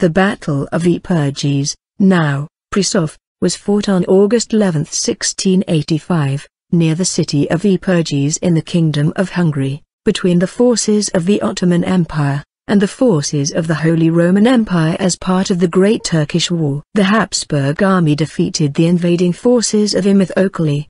The Battle of Epurges, now, Presov, was fought on August 11, 1685, near the city of Epurges in the Kingdom of Hungary, between the forces of the Ottoman Empire, and the forces of the Holy Roman Empire as part of the Great Turkish War. The Habsburg army defeated the invading forces of Imeth Okali,